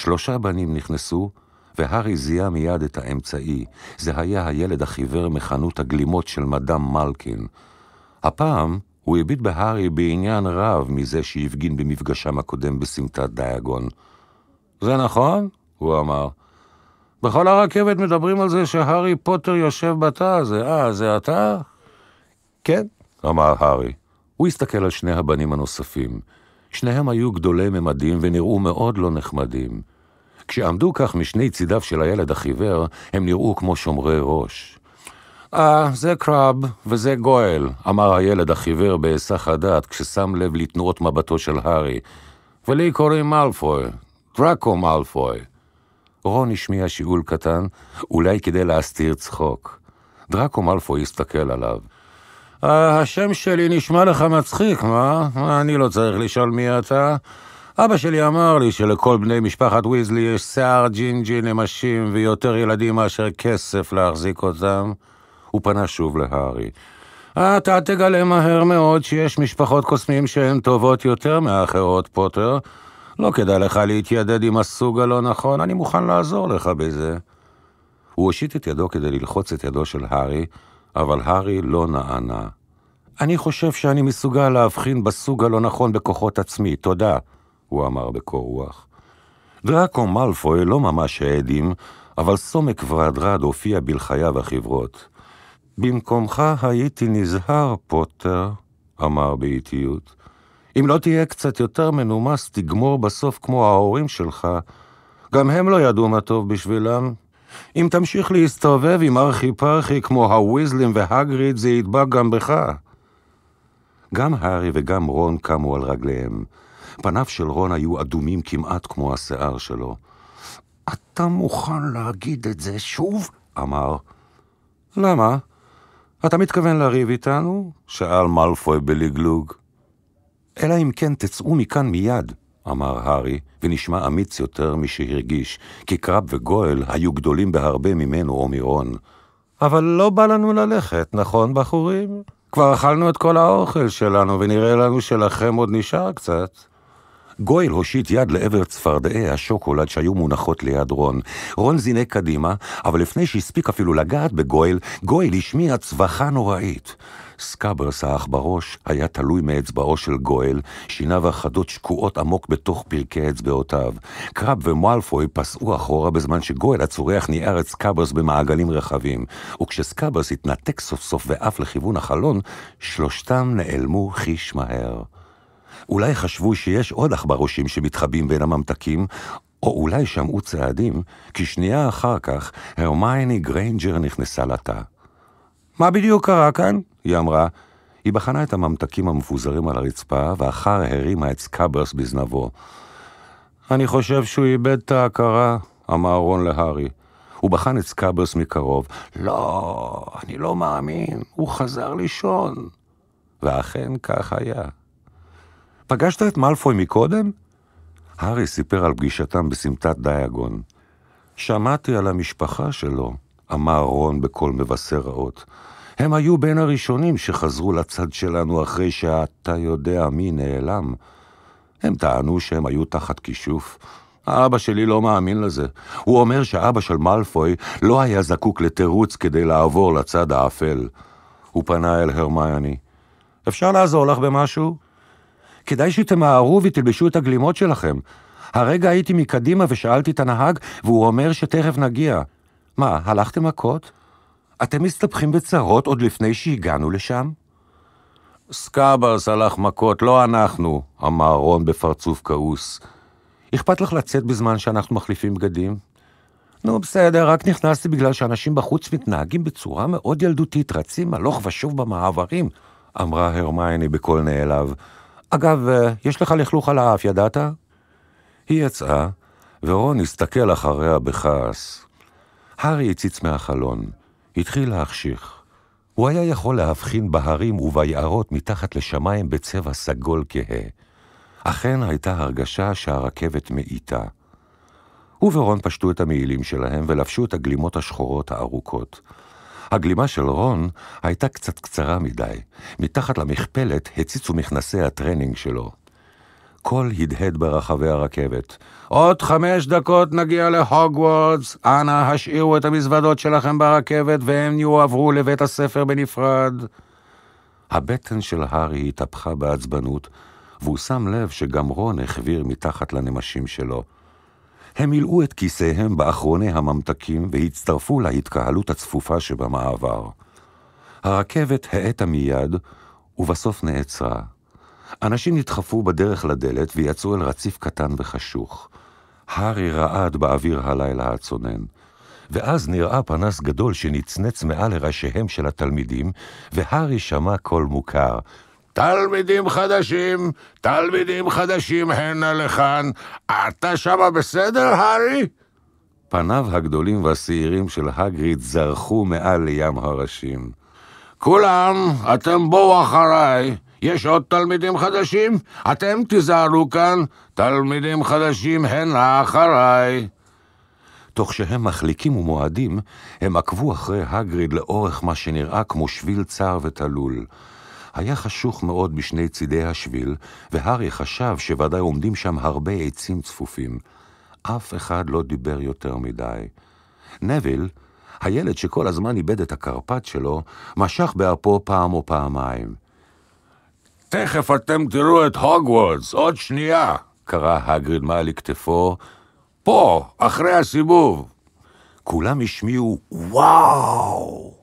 שלושה בנים נכנסו, והארי זיהה מיד את האמצעי. זה היה הילד החיוור מחנות הגלימות של מדאם מלקין. הפעם הוא הביט בהארי בעניין רב מזה שהפגין במפגשם הקודם בסמטת דיאגון. זה נכון? הוא אמר. בכל הרכבת מדברים על זה שהארי פוטר יושב בתא הזה. אה, זה אתה? כן, אמר הארי. הוא הסתכל על שני הבנים הנוספים. שניהם היו גדולי ממדים ונראו מאוד לא נחמדים. כשעמדו כך משני צידיו של הילד החיוור, הם נראו כמו שומרי ראש. אה, זה קרב וזה גואל, אמר הילד החיוור בהיסח הדעת, כששם לב לתנועות מבטו של הארי. ולי קוראים מאלפוי, דרקו מאלפוי. רון השמיע שיעול קטן, אולי כדי להסתיר צחוק. דראקו מאלפוי הסתכל עליו. השם שלי נשמע לך מצחיק, מה? אני לא צריך לשאול מי אתה. אבא שלי אמר לי שלכל בני משפחת ויזלי יש שיער ג'ינג'י נמשים ויותר ילדים מאשר כסף להחזיק אותם. הוא פנה שוב להארי. אתה תגלה מהר מאוד שיש משפחות קוסמים שהן טובות יותר מאחרות, פוטר. לא כדאי לך להתיידד עם הסוג הלא נכון, אני מוכן לעזור לך בזה. הוא הושיט את ידו כדי ללחוץ את ידו של הארי, אבל הארי לא נענה. אני חושב שאני מסוגל להבחין בסוג הלא נכון בכוחות עצמי, תודה, הוא אמר בקור רוח. דראקו מאלפוי לא ממש העדים, אבל סומק ורדרד הופיע בלחייו החברות. במקומך הייתי נזהר, פוטר, אמר באיטיות. אם לא תהיה קצת יותר מנומס, תגמור בסוף כמו ההורים שלך. גם הם לא ידעו מה טוב בשבילם, אם תמשיך להסתובב עם ארכי פרחי כמו הוויזלים והגריד, זה ידבק גם בך. גם הארי וגם רון קמו על רגליהם. פניו של רון היו אדומים כמעט כמו השיער שלו. אתה מוכן להגיד את זה שוב? אמר. למה? אתה מתכוון לריב איתנו? שאל מאלפוי בלגלוג. אלא אם כן תצאו מכאן מיד, אמר הארי, ונשמע אמיץ יותר משהרגיש, כי קרב וגואל היו גדולים בהרבה ממנו או מרון. אבל לא בא לנו ללכת, נכון, בחורים? כבר אכלנו את כל האוכל שלנו, ונראה לנו שלכם עוד נשאר קצת. גויל הושיט יד לעבר צפרדעי השוקולד שהיו מונחות ליד רון. רון זינק קדימה, אבל לפני שהספיק אפילו לגעת בגויל, גויל השמיע צווחה נוראית. סקאברס, האח בראש, היה תלוי מאצבעו של גואל, שיניו החדות שקועות עמוק בתוך פרקי אצבעותיו. קרב ומואלפוי פסעו אחורה בזמן שגואל הצורח ניער את סקאברס במעגלים רחבים, וכשסקאברס התנתק סוף סוף ואף לכיוון החלון, שלושתם נעלמו חיש מהר. אולי חשבו שיש עוד עכברושים שמתחבאים בין הממתקים, או אולי שמעו צעדים, כי שנייה אחר כך הרמייני גריינג'ר נכנסה לתא. מה בדיוק קרה כאן? היא אמרה. היא בחנה את הממתקים המפוזרים על הרצפה, ואחר הרימה את סקאברס בזנבו. אני חושב שהוא איבד את ההכרה, אמר רון להארי. הוא בחן את סקאברס מקרוב. לא, אני לא מאמין, הוא חזר לישון. ואכן כך היה. פגשת את מאלפוי מקודם? הארי סיפר על פגישתם בסמטת דיאגון. שמעתי על המשפחה שלו, אמר רון בקול מבשר רעות. הם היו בין הראשונים שחזרו לצד שלנו אחרי שאתה יודע מי נעלם. הם טענו שהם היו תחת כישוף. האבא שלי לא מאמין לזה. הוא אומר שאבא של מאלפוי לא היה זקוק לתירוץ כדי לעבור לצד האפל. הוא פנה אל הרמיוני. אפשר לעזור לך במשהו? כדאי שתמהרו ותלבשו את הגלימות שלכם. הרגע הייתי מקדימה ושאלתי את הנהג, והוא אומר שתכף נגיע. מה, הלכתם מכות? אתם מסתבכים בצרות עוד לפני שהגענו לשם? סקאברס הלך מכות, לא אנחנו, אמר רון בפרצוף כעוס. אכפת לך לצאת בזמן שאנחנו מחליפים בגדים? נו, בסדר, רק נכנסתי בגלל שאנשים בחוץ מתנהגים בצורה מאוד ילדותית, רצים הלוך ושוב במעברים, אמרה הרמייני בקול נעלב. אגב, אה, יש לך לכלוך על האף, ידעת? היא יצאה, ורון הסתכל אחריה בכעס. הארי הציץ מהחלון, התחיל להחשיך. הוא היה יכול להבחין בהרים וביערות מתחת לשמיים בצבע סגול כהה. אכן הייתה הרגשה שהרכבת מאיטה. הוא ורון פשטו את המעילים שלהם ולבשו את הגלימות השחורות הארוכות. הגלימה של רון הייתה קצת קצרה מדי. מתחת למכפלת הציצו מכנסי הטרנינג שלו. הקול הדהד ברחבי הרכבת. עוד חמש דקות נגיע להוגוורטס, אנא השאירו את המזוודות שלכם ברכבת והם יועברו לבית הספר בנפרד. הבטן של הארי התהפכה בעצבנות, והוא שם לב שגם רון החביר מתחת לנמשים שלו. הם מילאו את כיסיהם באחרוני הממתקים והצטרפו להתקהלות הצפופה שבמעבר. הרכבת האטה מיד, ובסוף נעצרה. אנשים נדחפו בדרך לדלת ויצאו אל רציף קטן וחשוך. הארי רעד באוויר הלילה הצונן. ואז נראה פנס גדול שנצנץ מעל לראשיהם של התלמידים, והארי שמע קול מוכר. תלמידים חדשים, תלמידים חדשים הנה לכאן. אתה שמה בסדר, הארי? פניו הגדולים והשעירים של הגריד זרחו מעל לים הראשים. כולם, אתם בואו אחריי. יש עוד תלמידים חדשים? אתם תיזהרו כאן, תלמידים חדשים הן אחריי. תוך שהם מחליקים ומועדים, הם עקבו אחרי הגריד לאורך מה שנראה כמו שביל צר ותלול. היה חשוך מאוד בשני צידי השביל, והארי חשב שוודאי עומדים שם הרבה עצים צפופים. אף אחד לא דיבר יותר מדי. נביל, הילד שכל הזמן איבד את הקרפט שלו, משך באפו פעם או פעמיים. תכף אתם תראו את הוגוורטס, עוד שנייה! קרא הגריד מעל לכתפו, פה, אחרי הסיבוב. כולם השמיעו וואו!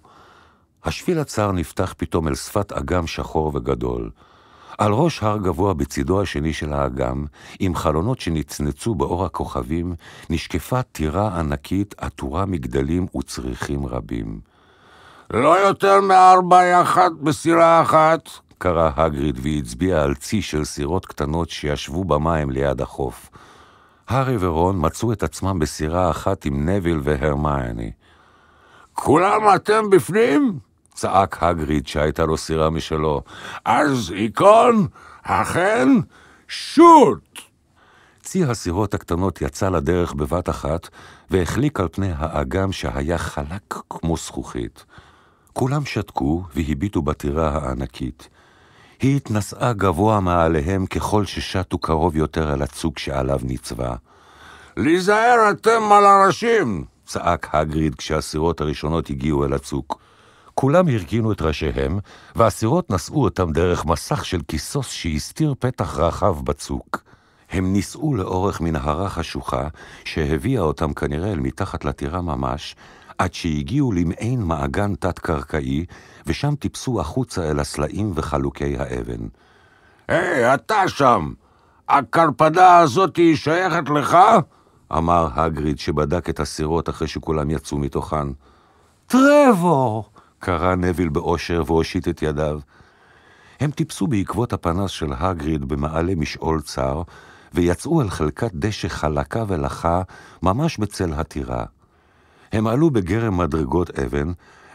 השביל הצר נפתח פתאום אל שפת אגם שחור וגדול. על ראש הר גבוה בצידו השני של האגם, עם חלונות שנצנצו באור הכוכבים, נשקפה טירה ענקית עטורה מגדלים וצריכים רבים. לא יותר מארבע יחד בסירה אחת, קרא הגריד והצביע על צי של סירות קטנות שישבו במים ליד החוף. הארי ורון מצאו את עצמם בסירה אחת עם נביל והרמייני. כולם אתם בפנים? צעק הגריד שהייתה לו סירה משלו. אז איכון, אכן, שוט! צי הסירות הקטנות יצא לדרך בבת אחת, והחליק על פני האגם שהיה חלק כמו זכוכית. כולם שתקו והביטו בטירה הענקית. היא התנשאה גבוה מעליהם ככל ששטו קרוב יותר אל הצוג שעליו נצבע. להיזהר אתם על הראשים! צעק הגריד כשהסירות הראשונות הגיעו אל הצוק. כולם הרכינו את ראשיהם, והסירות נשאו אותם דרך מסך של כיסוס שהסתיר פתח רחב בצוק. הם נישאו לאורך מנהרה חשוכה, שהביאה אותם כנראה אל מתחת לטירה ממש, עד שהגיעו למעין מעגן תת-קרקעי, ושם טיפסו החוצה אל הסלעים וחלוקי האבן. היי, hey, אתה שם! הקרפדה הזאת שייכת לך? אמר הגריד, שבדק את הסירות אחרי שכולם יצאו מתוכן. טרבור! קרא נביל באושר והושיט את ידיו. הם טיפסו בעקבות הפנס של הגריד במעלה משעול צר, ויצאו אל חלקת דשא חלקה ולחה, ממש בצל הטירה. הם עלו בגרם מדרגות אבן,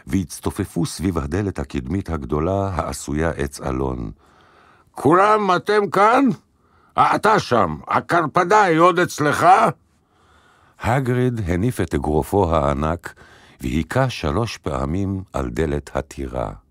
והצטופפו סביב הדלת הקדמית הגדולה העשויה עץ אלון. כולם אתם כאן? אתה שם, הקרפדה היא עוד אצלך? הגריד הניף את אגרופו הענק והיכה שלוש פעמים על דלת הטירה.